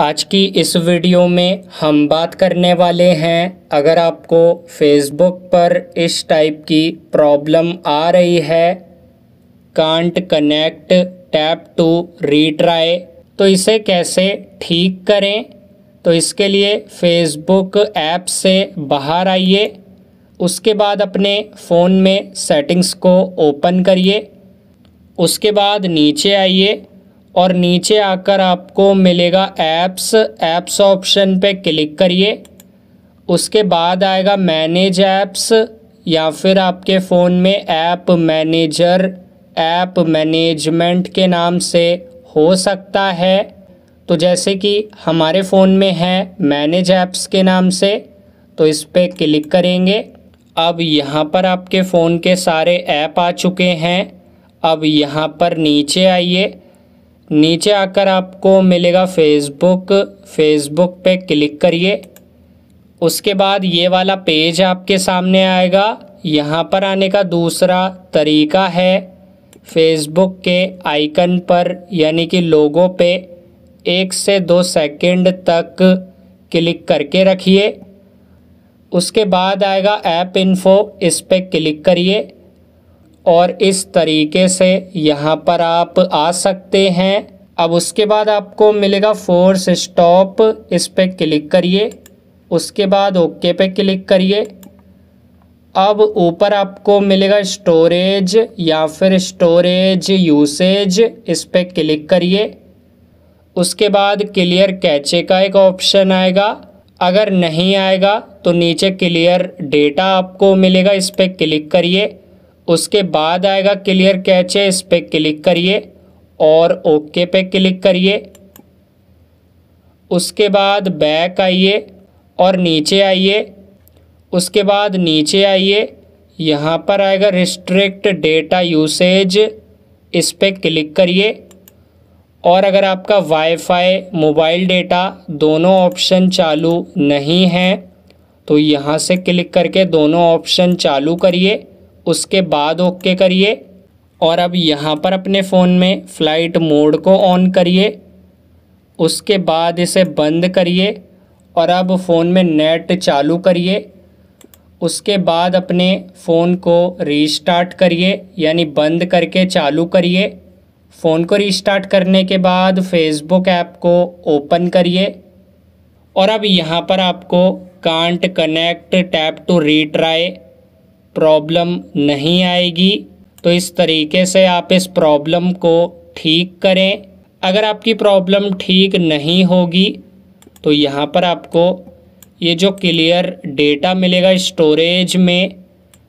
आज की इस वीडियो में हम बात करने वाले हैं अगर आपको फेसबुक पर इस टाइप की प्रॉब्लम आ रही है can't connect tap to retry तो इसे कैसे ठीक करें तो इसके लिए फेसबुक ऐप से बाहर आइए उसके बाद अपने फ़ोन में सेटिंग्स को ओपन करिए उसके बाद नीचे आइए और नीचे आकर आपको मिलेगा ऐप्स ऐप्स ऑप्शन पे क्लिक करिए उसके बाद आएगा मैनेज ऐप्स या फिर आपके फ़ोन में ऐप मैनेजर ऐप मैनेजमेंट के नाम से हो सकता है तो जैसे कि हमारे फ़ोन में है मैनेज ऐप्स के नाम से तो इस पर क्लिक करेंगे अब यहाँ पर आपके फ़ोन के सारे ऐप आ चुके हैं अब यहाँ पर नीचे आइए नीचे आकर आपको मिलेगा फेसबुक फेसबुक पे क्लिक करिए उसके बाद ये वाला पेज आपके सामने आएगा यहाँ पर आने का दूसरा तरीका है फेसबुक के आइकन पर यानी कि लोगों पे एक से दो सेकंड तक क्लिक करके रखिए उसके बाद आएगा ऐप इन्फो इस पर क्लिक करिए और इस तरीके से यहाँ पर आप आ सकते हैं अब उसके बाद आपको मिलेगा फोर्स स्टॉप इस पर क्लिक करिए उसके बाद ओके पे क्लिक करिए अब ऊपर आपको मिलेगा स्टोरेज या फिर स्टोरेज यूसेज इस पर क्लिक करिए उसके बाद क्लियर कैचे का एक ऑप्शन आएगा अगर नहीं आएगा तो नीचे क्लियर डेटा आपको मिलेगा इस पर क्लिक करिए उसके बाद आएगा क्लियर कैच है इस पर क्लिक करिए और ओके पे क्लिक करिए उसके बाद बैक आइए और नीचे आइए उसके बाद नीचे आइए यहाँ पर आएगा रिस्ट्रिक्ट डेटा यूसेज इस पर क्लिक करिए और अगर आपका वाईफाई मोबाइल डेटा दोनों ऑप्शन चालू नहीं हैं तो यहाँ से क्लिक करके दोनों ऑप्शन चालू करिए उसके बाद ओके करिए और अब यहाँ पर अपने फ़ोन में फ़्लाइट मोड को ऑन करिए उसके बाद इसे बंद करिए और अब फ़ोन में नेट चालू करिए उसके बाद अपने फ़ोन को रीस्टार्ट करिए यानी बंद करके चालू करिए फ़ोन को रीस्टार्ट करने के बाद फेसबुक ऐप को ओपन करिए और अब यहाँ पर आपको can't connect tap to retry problem नहीं आएगी तो इस तरीके से आप इस प्रॉब्लम को ठीक करें अगर आपकी प्रॉब्लम ठीक नहीं होगी तो यहाँ पर आपको ये जो क्लियर डेटा मिलेगा स्टोरेज में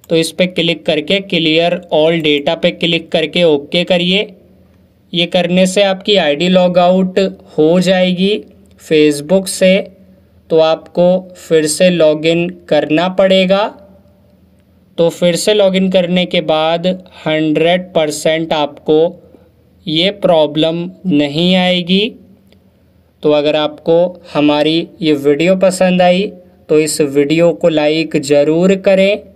तो इस पर क्लिक करके क्लियर ऑल डेटा पे क्लिक करके ओके करिए ये करने से आपकी आईडी लॉग आउट हो जाएगी फेसबुक से तो आपको फिर से लॉगिन करना पड़ेगा तो फिर से लॉगिन करने के बाद 100 परसेंट आपको ये प्रॉब्लम नहीं आएगी तो अगर आपको हमारी ये वीडियो पसंद आई तो इस वीडियो को लाइक ज़रूर करें